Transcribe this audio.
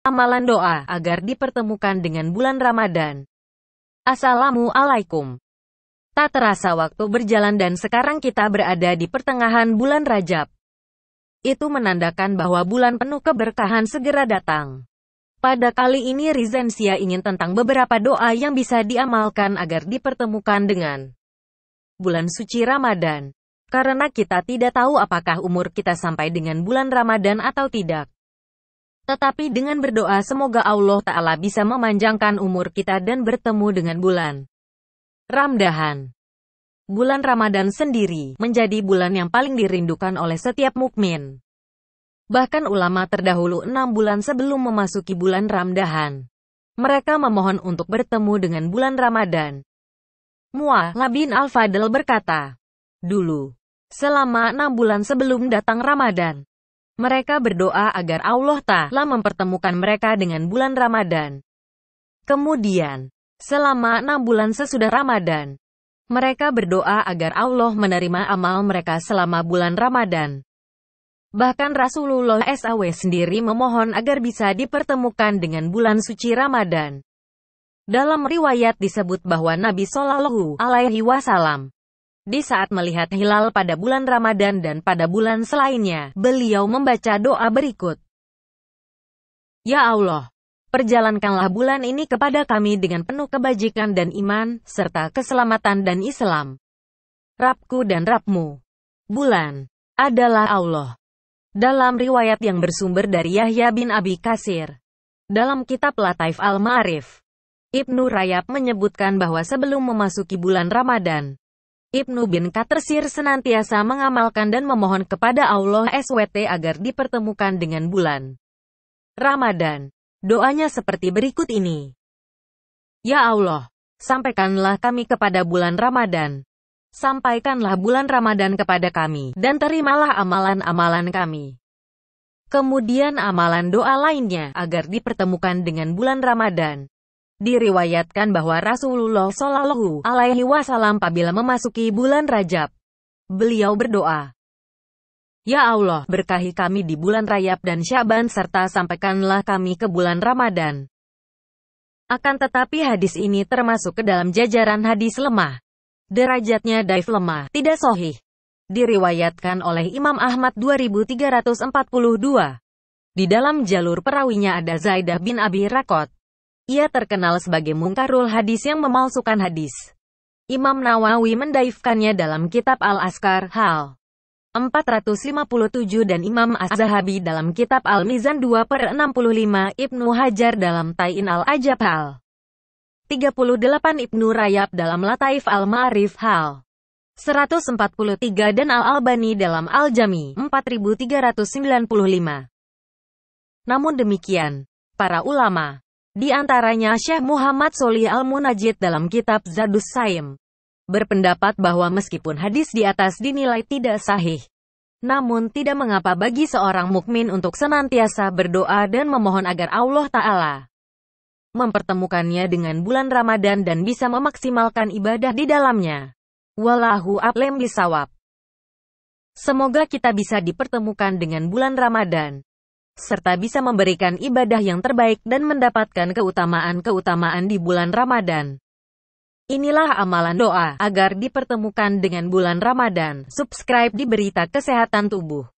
Amalan doa agar dipertemukan dengan bulan Ramadan. Assalamualaikum. Tak terasa waktu berjalan dan sekarang kita berada di pertengahan bulan Rajab. Itu menandakan bahwa bulan penuh keberkahan segera datang. Pada kali ini Rizensia ingin tentang beberapa doa yang bisa diamalkan agar dipertemukan dengan bulan suci Ramadan. Karena kita tidak tahu apakah umur kita sampai dengan bulan Ramadan atau tidak. Tetapi dengan berdoa semoga Allah Ta'ala bisa memanjangkan umur kita dan bertemu dengan bulan Ramdahan. Bulan Ramadan sendiri menjadi bulan yang paling dirindukan oleh setiap mukmin. Bahkan ulama terdahulu enam bulan sebelum memasuki bulan Ramdahan. Mereka memohon untuk bertemu dengan bulan Ramadan. Mua Labin Al-Fadl berkata, Dulu, selama enam bulan sebelum datang Ramadan, mereka berdoa agar Allah Ta'ala mempertemukan mereka dengan bulan Ramadan. Kemudian, selama enam bulan sesudah Ramadan, mereka berdoa agar Allah menerima amal mereka selama bulan Ramadan. Bahkan Rasulullah SAW sendiri memohon agar bisa dipertemukan dengan bulan suci Ramadan. Dalam riwayat disebut bahwa Nabi Shallallahu Alaihi Wasallam di saat melihat hilal pada bulan Ramadan dan pada bulan selainnya, beliau membaca doa berikut. Ya Allah, perjalankanlah bulan ini kepada kami dengan penuh kebajikan dan iman, serta keselamatan dan Islam. Rabku dan Rabmu. Bulan adalah Allah. Dalam riwayat yang bersumber dari Yahya bin Abi Kasir. Dalam kitab Latif al-Ma'arif, Ibnu Rayab menyebutkan bahwa sebelum memasuki bulan Ramadan, Ibnu bin Katersir senantiasa mengamalkan dan memohon kepada Allah SWT agar dipertemukan dengan bulan Ramadan. Doanya seperti berikut ini. Ya Allah, sampaikanlah kami kepada bulan Ramadan. Sampaikanlah bulan Ramadan kepada kami, dan terimalah amalan-amalan kami. Kemudian amalan doa lainnya, agar dipertemukan dengan bulan Ramadan. Diriwayatkan bahwa Rasulullah Shallallahu Alaihi Wasallam apabila memasuki bulan Rajab, beliau berdoa, Ya Allah, berkahi kami di bulan Rajab dan Syaban serta sampaikanlah kami ke bulan Ramadan. Akan tetapi hadis ini termasuk ke dalam jajaran hadis lemah. Derajatnya daif lemah, tidak sohih. Diriwayatkan oleh Imam Ahmad 2342. Di dalam jalur perawinya ada Zaidah bin Abi Rakot. Ia terkenal sebagai mungkarul hadis yang memalsukan hadis. Imam Nawawi mendaifkannya dalam kitab Al-Askar, Hal. 457 dan Imam Az-Zahabi dalam kitab Al-Mizan 2 per 65, Ibnu Hajar dalam Ta'in Al-Ajab Hal. 38 Ibnu Rayab dalam Lataif Al-Ma'arif Hal. 143 dan Al-Albani dalam Al-Jami 4395. Namun demikian, para ulama di antaranya Syekh Muhammad Solih Al-Munajid dalam kitab Zadus Saim. Berpendapat bahwa meskipun hadis di atas dinilai tidak sahih, namun tidak mengapa bagi seorang mukmin untuk senantiasa berdoa dan memohon agar Allah Ta'ala mempertemukannya dengan bulan Ramadan dan bisa memaksimalkan ibadah di dalamnya. Wallahu a'lam bisawab. Semoga kita bisa dipertemukan dengan bulan Ramadan serta bisa memberikan ibadah yang terbaik dan mendapatkan keutamaan-keutamaan di bulan Ramadan. Inilah amalan doa agar dipertemukan dengan bulan Ramadan. Subscribe di Berita Kesehatan Tubuh.